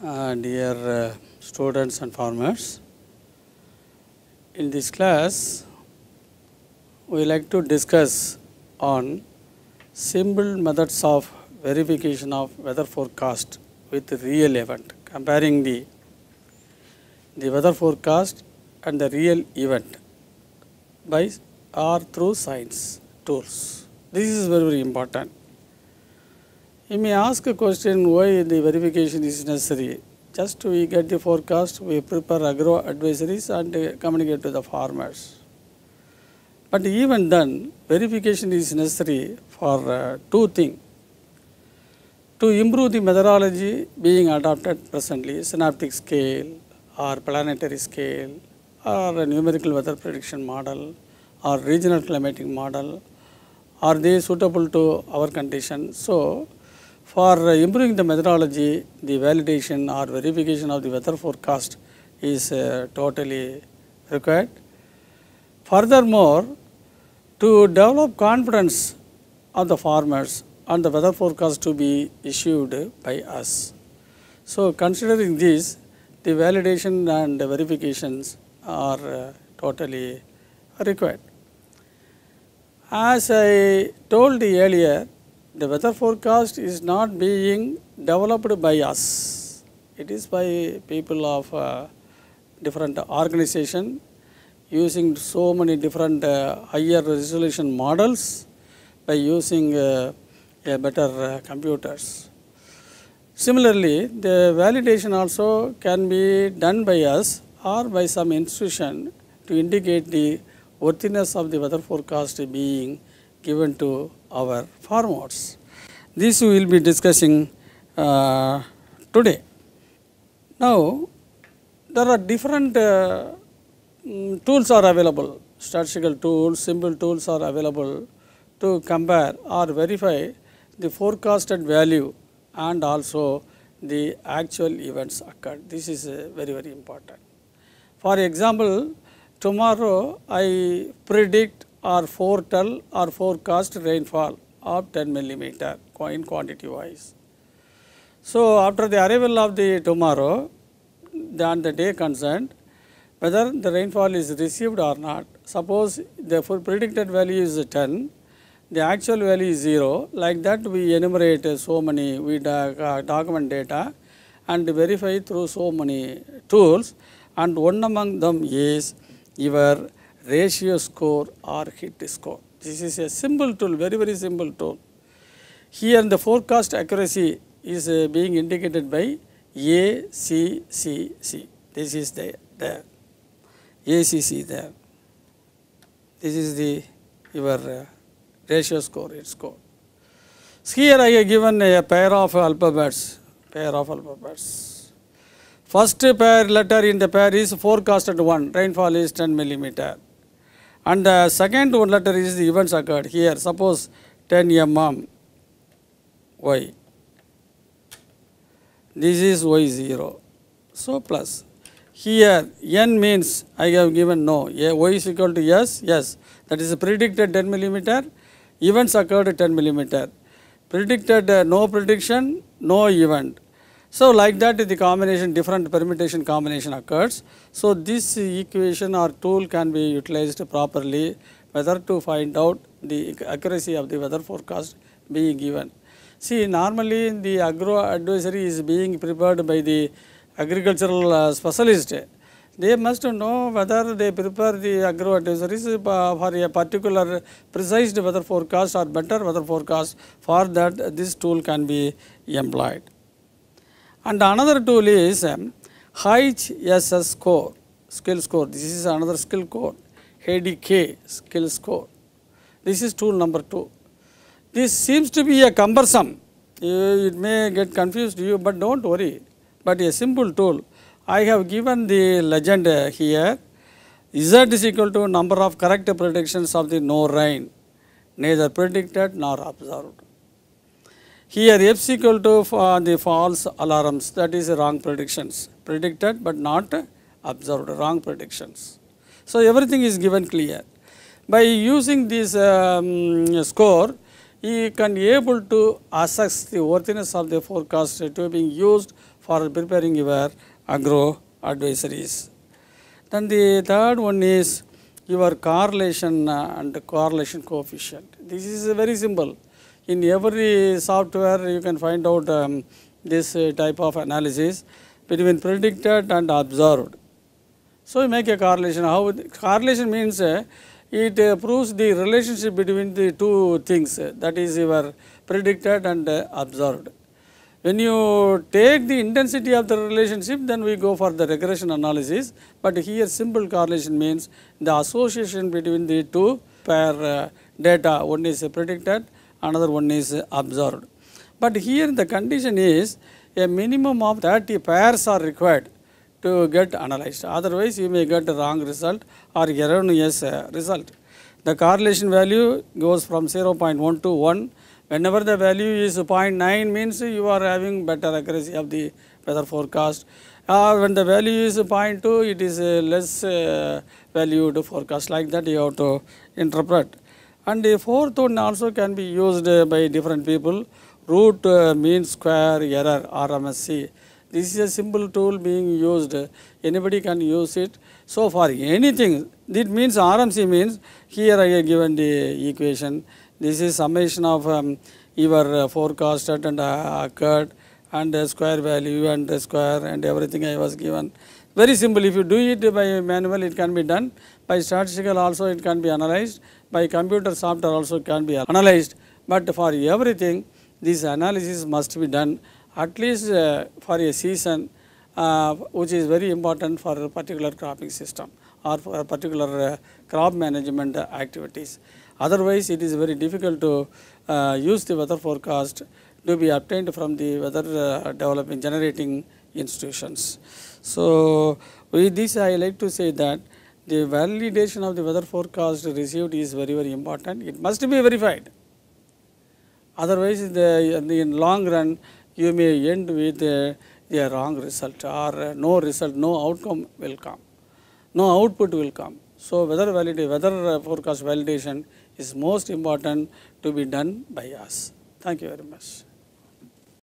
Uh, dear uh, students and farmers, in this class we like to discuss on simple methods of verification of weather forecast with real event, comparing the, the weather forecast and the real event by or through science tools. This is very, very important. You may ask a question why the verification is necessary. Just we get the forecast, we prepare agro advisories and communicate to the farmers. But even then, verification is necessary for uh, two things. To improve the methodology being adopted presently, synaptic scale or planetary scale or numerical weather prediction model or regional climatic model, are they suitable to our condition? So, for uh, improving the methodology, the validation or verification of the weather forecast is uh, totally required. Furthermore, to develop confidence of the farmers on the weather forecast to be issued by us. So, considering this, the validation and verifications are uh, totally required. As I told earlier, the weather forecast is not being developed by us. It is by people of uh, different organization using so many different uh, higher resolution models by using uh, better uh, computers. Similarly, the validation also can be done by us or by some institution to indicate the worthiness of the weather forecast being given to our farmers. This we will be discussing uh, today. Now, there are different uh, mm, tools are available, statistical tools, simple tools are available to compare or verify the forecasted value and also the actual events occurred. This is uh, very, very important. For example, tomorrow I predict or foretell or forecast rainfall of 10 millimeter in quantity wise. So, after the arrival of the tomorrow then the day concerned whether the rainfall is received or not. Suppose the predicted value is 10, the actual value is 0 like that we enumerate so many we uh, document data and verify through so many tools and one among them is your ratio score or hit score. This is a simple tool, very, very simple tool. Here the forecast accuracy is uh, being indicated by A, C, C, C. This is the, the A, C, C there. This is the your uh, ratio score, its score. here I have given a pair of alphabets, pair of alphabets. First pair letter in the pair is forecasted 1, rainfall is 10 millimeter. And the second one letter is the events occurred here. Suppose 10 mm y. This is y0. So plus. Here n means I have given no. y is equal to yes, yes. That is predicted 10 millimeter. Events occurred 10 millimeter. Predicted uh, no prediction, no event. So like that the combination different permutation combination occurs. So this equation or tool can be utilized properly whether to find out the accuracy of the weather forecast being given. See normally the agro advisory is being prepared by the agricultural specialist. They must know whether they prepare the agro advisories for a particular precise weather forecast or better weather forecast for that this tool can be employed. And another tool is um, HSS score, skill score. This is another skill code, HDK skill score. This is tool number two. This seems to be a cumbersome, it may get confused you, but don't worry. But a simple tool. I have given the legend here. Z is equal to number of correct predictions of the no rain, neither predicted nor observed. Here F equal to uh, the false alarms that is wrong predictions predicted but not observed wrong predictions. So everything is given clear. By using this um, score you can be able to assess the worthiness of the forecast to being used for preparing your agro advisories. Then the third one is your correlation uh, and correlation coefficient. This is very simple in every software you can find out um, this uh, type of analysis between predicted and observed. So you make a correlation. How correlation means uh, it uh, proves the relationship between the two things uh, that is your predicted and uh, observed. When you take the intensity of the relationship then we go for the regression analysis but here simple correlation means the association between the two pair uh, data one is predicted another one is absorbed. But here the condition is a minimum of 30 pairs are required to get analyzed. Otherwise, you may get the wrong result or erroneous uh, result. The correlation value goes from 0.1 to 1. Whenever the value is 0.9 means you are having better accuracy of the weather forecast. Or uh, when the value is 0.2, it is uh, less valued forecast. Like that, you have to interpret. And the fourth one also can be used uh, by different people, root uh, mean square error RMSE. This is a simple tool being used, anybody can use it. So for anything, that means RMC means here I have given the equation. This is summation of um, your uh, forecasted and occurred and square value and square and everything I was given. Very simple, if you do it by manual it can be done, by statistical also it can be analyzed by computer software also can be analyzed. But for everything, this analysis must be done at least uh, for a season, uh, which is very important for a particular cropping system or for particular uh, crop management activities. Otherwise, it is very difficult to uh, use the weather forecast to be obtained from the weather uh, developing generating institutions. So, with this I like to say that the validation of the weather forecast received is very very important. It must be verified. Otherwise, in the, in long run, you may end with a, a wrong result or no result, no outcome will come, no output will come. So, weather validation, weather forecast validation is most important to be done by us. Thank you very much.